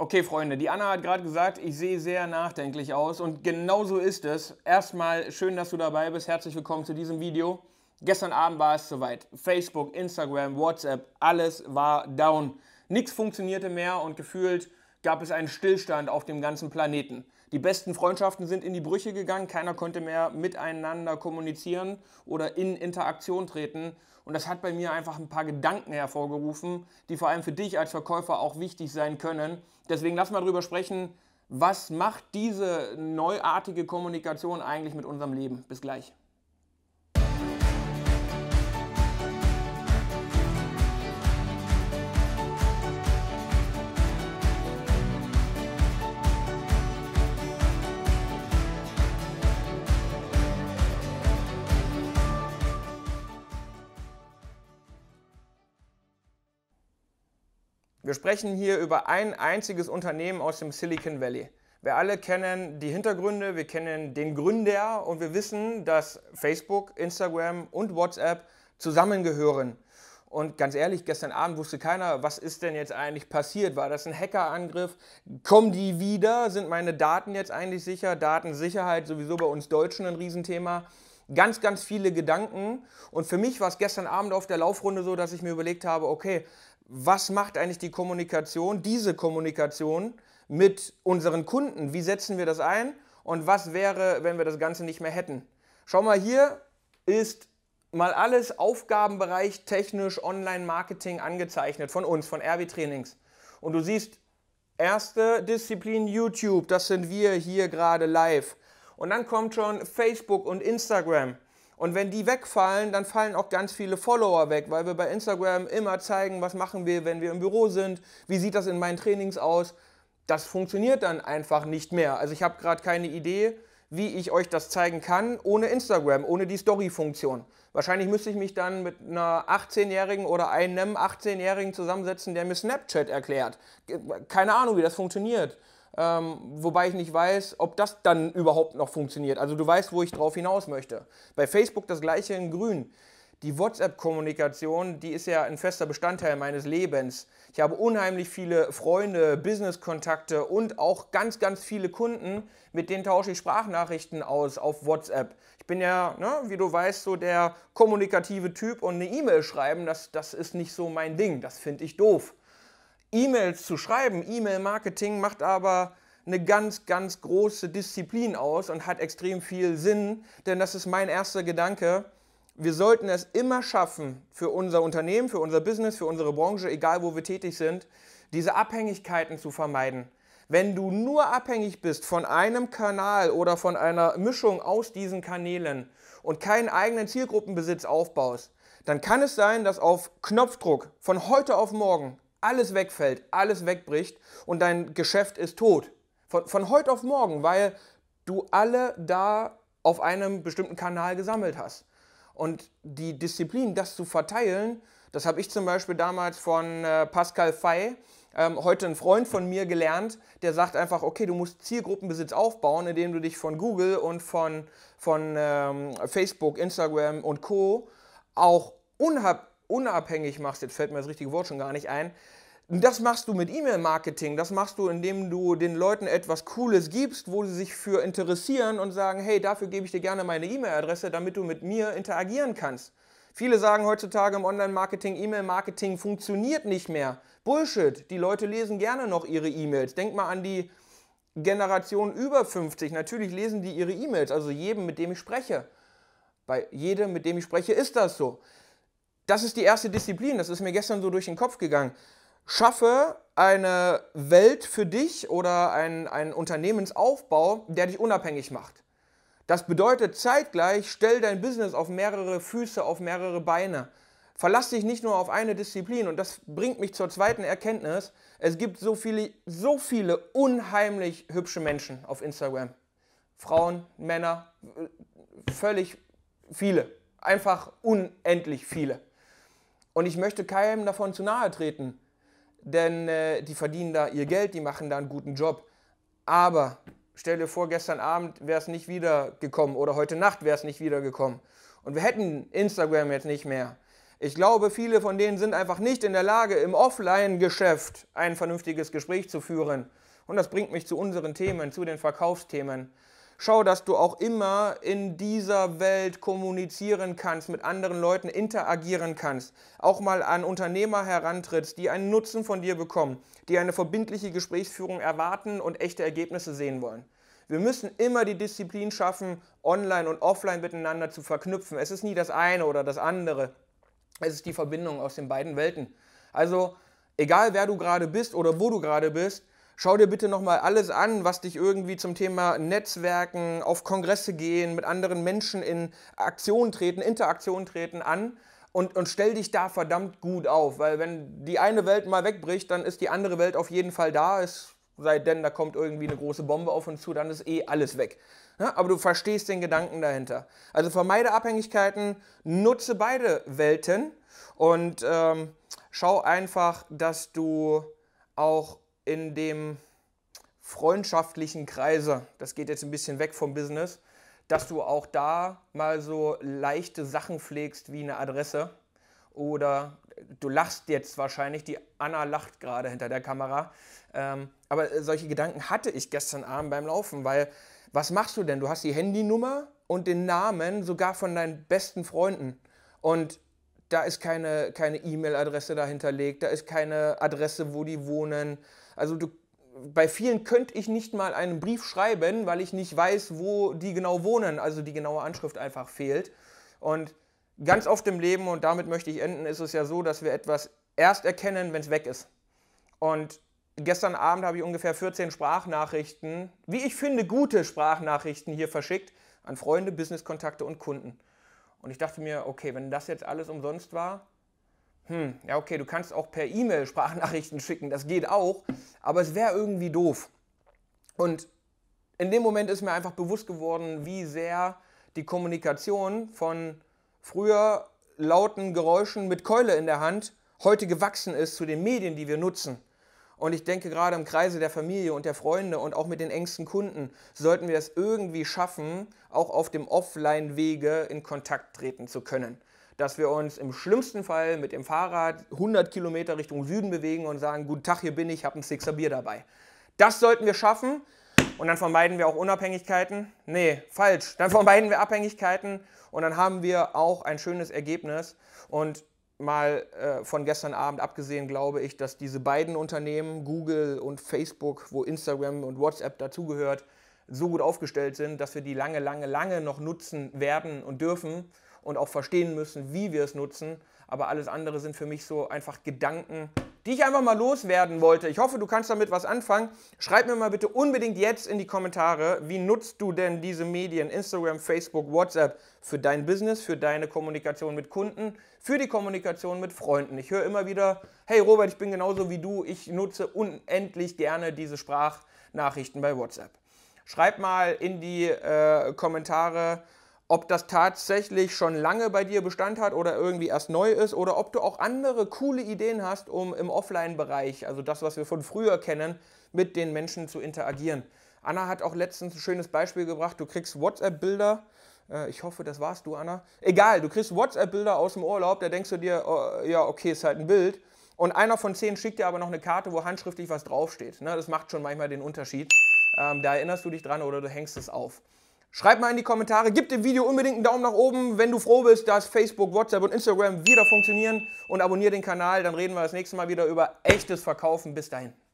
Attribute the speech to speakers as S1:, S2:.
S1: Okay, Freunde, die Anna hat gerade gesagt, ich sehe sehr nachdenklich aus und genau so ist es. Erstmal schön, dass du dabei bist. Herzlich willkommen zu diesem Video. Gestern Abend war es soweit. Facebook, Instagram, WhatsApp, alles war down. Nichts funktionierte mehr und gefühlt gab es einen Stillstand auf dem ganzen Planeten. Die besten Freundschaften sind in die Brüche gegangen, keiner konnte mehr miteinander kommunizieren oder in Interaktion treten. Und das hat bei mir einfach ein paar Gedanken hervorgerufen, die vor allem für dich als Verkäufer auch wichtig sein können. Deswegen lass mal drüber sprechen, was macht diese neuartige Kommunikation eigentlich mit unserem Leben? Bis gleich. Wir sprechen hier über ein einziges Unternehmen aus dem Silicon Valley. Wir alle kennen die Hintergründe, wir kennen den Gründer und wir wissen, dass Facebook, Instagram und WhatsApp zusammengehören. Und ganz ehrlich, gestern Abend wusste keiner, was ist denn jetzt eigentlich passiert? War das ein Hackerangriff? Kommen die wieder? Sind meine Daten jetzt eigentlich sicher? Datensicherheit sowieso bei uns Deutschen ein Riesenthema ganz, ganz viele Gedanken. Und für mich war es gestern Abend auf der Laufrunde so, dass ich mir überlegt habe, okay, was macht eigentlich die Kommunikation, diese Kommunikation mit unseren Kunden? Wie setzen wir das ein? Und was wäre, wenn wir das Ganze nicht mehr hätten? Schau mal, hier ist mal alles Aufgabenbereich technisch Online-Marketing angezeichnet von uns, von RW Trainings. Und du siehst, erste Disziplin YouTube, das sind wir hier gerade live. Und dann kommt schon Facebook und Instagram. Und wenn die wegfallen, dann fallen auch ganz viele Follower weg, weil wir bei Instagram immer zeigen, was machen wir, wenn wir im Büro sind, wie sieht das in meinen Trainings aus. Das funktioniert dann einfach nicht mehr. Also ich habe gerade keine Idee, wie ich euch das zeigen kann ohne Instagram, ohne die Story-Funktion. Wahrscheinlich müsste ich mich dann mit einer 18-Jährigen oder einem 18-Jährigen zusammensetzen, der mir Snapchat erklärt. Keine Ahnung, wie das funktioniert. Ähm, wobei ich nicht weiß, ob das dann überhaupt noch funktioniert. Also du weißt, wo ich drauf hinaus möchte. Bei Facebook das gleiche in grün. Die WhatsApp-Kommunikation, die ist ja ein fester Bestandteil meines Lebens. Ich habe unheimlich viele Freunde, Business-Kontakte und auch ganz, ganz viele Kunden, mit denen tausche ich Sprachnachrichten aus auf WhatsApp. Ich bin ja, ne, wie du weißt, so der kommunikative Typ und eine E-Mail schreiben, das, das ist nicht so mein Ding. Das finde ich doof. E-Mails zu schreiben. E-Mail-Marketing macht aber eine ganz, ganz große Disziplin aus und hat extrem viel Sinn, denn das ist mein erster Gedanke. Wir sollten es immer schaffen, für unser Unternehmen, für unser Business, für unsere Branche, egal wo wir tätig sind, diese Abhängigkeiten zu vermeiden. Wenn du nur abhängig bist von einem Kanal oder von einer Mischung aus diesen Kanälen und keinen eigenen Zielgruppenbesitz aufbaust, dann kann es sein, dass auf Knopfdruck von heute auf morgen alles wegfällt, alles wegbricht und dein Geschäft ist tot. Von, von heute auf morgen, weil du alle da auf einem bestimmten Kanal gesammelt hast. Und die Disziplin, das zu verteilen, das habe ich zum Beispiel damals von äh, Pascal Fay, ähm, heute ein Freund von mir, gelernt, der sagt einfach, okay, du musst Zielgruppenbesitz aufbauen, indem du dich von Google und von, von ähm, Facebook, Instagram und Co. auch unhab unabhängig machst, jetzt fällt mir das richtige Wort schon gar nicht ein, das machst du mit E-Mail-Marketing, das machst du, indem du den Leuten etwas Cooles gibst, wo sie sich für interessieren und sagen, hey, dafür gebe ich dir gerne meine E-Mail-Adresse, damit du mit mir interagieren kannst. Viele sagen heutzutage im Online-Marketing, E-Mail-Marketing funktioniert nicht mehr. Bullshit, die Leute lesen gerne noch ihre E-Mails. Denk mal an die Generation über 50, natürlich lesen die ihre E-Mails, also jedem, mit dem ich spreche. Bei jedem, mit dem ich spreche, ist das so das ist die erste Disziplin, das ist mir gestern so durch den Kopf gegangen. Schaffe eine Welt für dich oder einen, einen Unternehmensaufbau, der dich unabhängig macht. Das bedeutet zeitgleich, stell dein Business auf mehrere Füße, auf mehrere Beine. Verlass dich nicht nur auf eine Disziplin und das bringt mich zur zweiten Erkenntnis. Es gibt so viele, so viele unheimlich hübsche Menschen auf Instagram. Frauen, Männer, völlig viele. Einfach unendlich viele. Und ich möchte keinem davon zu nahe treten, denn äh, die verdienen da ihr Geld, die machen da einen guten Job. Aber stell dir vor, gestern Abend wäre es nicht wiedergekommen oder heute Nacht wäre es nicht wiedergekommen. Und wir hätten Instagram jetzt nicht mehr. Ich glaube, viele von denen sind einfach nicht in der Lage, im Offline-Geschäft ein vernünftiges Gespräch zu führen. Und das bringt mich zu unseren Themen, zu den Verkaufsthemen. Schau, dass du auch immer in dieser Welt kommunizieren kannst, mit anderen Leuten interagieren kannst, auch mal an Unternehmer herantrittst, die einen Nutzen von dir bekommen, die eine verbindliche Gesprächsführung erwarten und echte Ergebnisse sehen wollen. Wir müssen immer die Disziplin schaffen, online und offline miteinander zu verknüpfen. Es ist nie das eine oder das andere. Es ist die Verbindung aus den beiden Welten. Also, egal wer du gerade bist oder wo du gerade bist, Schau dir bitte nochmal alles an, was dich irgendwie zum Thema Netzwerken, auf Kongresse gehen, mit anderen Menschen in Aktion treten, Interaktion treten an. Und, und stell dich da verdammt gut auf, weil wenn die eine Welt mal wegbricht, dann ist die andere Welt auf jeden Fall da. Es sei denn, da kommt irgendwie eine große Bombe auf uns zu, dann ist eh alles weg. Ja, aber du verstehst den Gedanken dahinter. Also vermeide Abhängigkeiten, nutze beide Welten und ähm, schau einfach, dass du auch in dem freundschaftlichen Kreise, das geht jetzt ein bisschen weg vom Business, dass du auch da mal so leichte Sachen pflegst wie eine Adresse oder du lachst jetzt wahrscheinlich, die Anna lacht gerade hinter der Kamera. Ähm, aber solche Gedanken hatte ich gestern Abend beim Laufen, weil was machst du denn? Du hast die Handynummer und den Namen sogar von deinen besten Freunden. Und da ist keine E-Mail-Adresse e dahinterlegt, da ist keine Adresse, wo die wohnen. Also du, bei vielen könnte ich nicht mal einen Brief schreiben, weil ich nicht weiß, wo die genau wohnen. Also die genaue Anschrift einfach fehlt. Und ganz oft im Leben, und damit möchte ich enden, ist es ja so, dass wir etwas erst erkennen, wenn es weg ist. Und gestern Abend habe ich ungefähr 14 Sprachnachrichten, wie ich finde, gute Sprachnachrichten hier verschickt an Freunde, Businesskontakte und Kunden. Und ich dachte mir, okay, wenn das jetzt alles umsonst war, hm, ja, okay, du kannst auch per E-Mail Sprachnachrichten schicken, das geht auch, aber es wäre irgendwie doof. Und in dem Moment ist mir einfach bewusst geworden, wie sehr die Kommunikation von früher lauten Geräuschen mit Keule in der Hand heute gewachsen ist zu den Medien, die wir nutzen. Und ich denke gerade im Kreise der Familie und der Freunde und auch mit den engsten Kunden sollten wir es irgendwie schaffen, auch auf dem Offline-Wege in Kontakt treten zu können dass wir uns im schlimmsten Fall mit dem Fahrrad 100 Kilometer Richtung Süden bewegen und sagen, guten Tag, hier bin ich, habe ein Sixer Bier dabei. Das sollten wir schaffen und dann vermeiden wir auch Unabhängigkeiten. Nee, falsch. Dann vermeiden wir Abhängigkeiten und dann haben wir auch ein schönes Ergebnis. Und mal äh, von gestern Abend abgesehen, glaube ich, dass diese beiden Unternehmen, Google und Facebook, wo Instagram und WhatsApp dazugehört, so gut aufgestellt sind, dass wir die lange, lange, lange noch nutzen werden und dürfen und auch verstehen müssen, wie wir es nutzen. Aber alles andere sind für mich so einfach Gedanken, die ich einfach mal loswerden wollte. Ich hoffe, du kannst damit was anfangen. Schreib mir mal bitte unbedingt jetzt in die Kommentare, wie nutzt du denn diese Medien, Instagram, Facebook, WhatsApp, für dein Business, für deine Kommunikation mit Kunden, für die Kommunikation mit Freunden. Ich höre immer wieder, hey Robert, ich bin genauso wie du, ich nutze unendlich gerne diese Sprachnachrichten bei WhatsApp. Schreib mal in die äh, Kommentare, ob das tatsächlich schon lange bei dir Bestand hat oder irgendwie erst neu ist oder ob du auch andere coole Ideen hast, um im Offline-Bereich, also das, was wir von früher kennen, mit den Menschen zu interagieren. Anna hat auch letztens ein schönes Beispiel gebracht. Du kriegst WhatsApp-Bilder. Äh, ich hoffe, das warst du, Anna. Egal, du kriegst WhatsApp-Bilder aus dem Urlaub, da denkst du dir, oh, ja, okay, ist halt ein Bild. Und einer von zehn schickt dir aber noch eine Karte, wo handschriftlich was draufsteht. Ne, das macht schon manchmal den Unterschied. Ähm, da erinnerst du dich dran oder du hängst es auf. Schreib mal in die Kommentare, gib dem Video unbedingt einen Daumen nach oben, wenn du froh bist, dass Facebook, WhatsApp und Instagram wieder funktionieren und abonniere den Kanal, dann reden wir das nächste Mal wieder über echtes Verkaufen. Bis dahin.